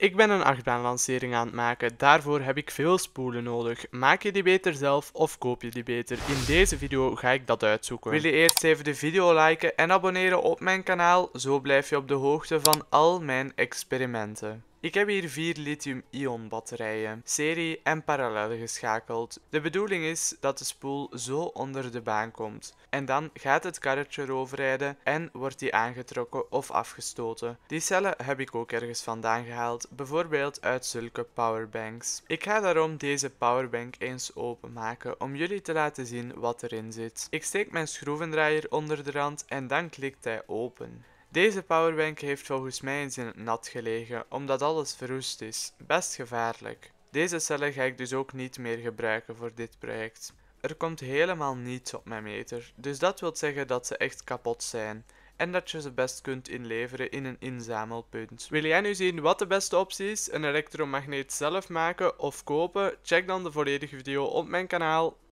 Ik ben een achtbaanlancering aan het maken, daarvoor heb ik veel spoelen nodig. Maak je die beter zelf of koop je die beter? In deze video ga ik dat uitzoeken. Wil je eerst even de video liken en abonneren op mijn kanaal, zo blijf je op de hoogte van al mijn experimenten. Ik heb hier vier lithium-ion batterijen, serie en parallel geschakeld. De bedoeling is dat de spoel zo onder de baan komt. En dan gaat het karretje overrijden en wordt die aangetrokken of afgestoten. Die cellen heb ik ook ergens vandaan gehaald, bijvoorbeeld uit zulke powerbanks. Ik ga daarom deze powerbank eens openmaken om jullie te laten zien wat erin zit. Ik steek mijn schroevendraaier onder de rand en dan klikt hij open. Deze powerbank heeft volgens mij eens in het nat gelegen, omdat alles verroest is. Best gevaarlijk. Deze cellen ga ik dus ook niet meer gebruiken voor dit project. Er komt helemaal niets op mijn meter, dus dat wil zeggen dat ze echt kapot zijn en dat je ze best kunt inleveren in een inzamelpunt. Wil jij nu zien wat de beste optie is, een elektromagneet zelf maken of kopen? Check dan de volledige video op mijn kanaal.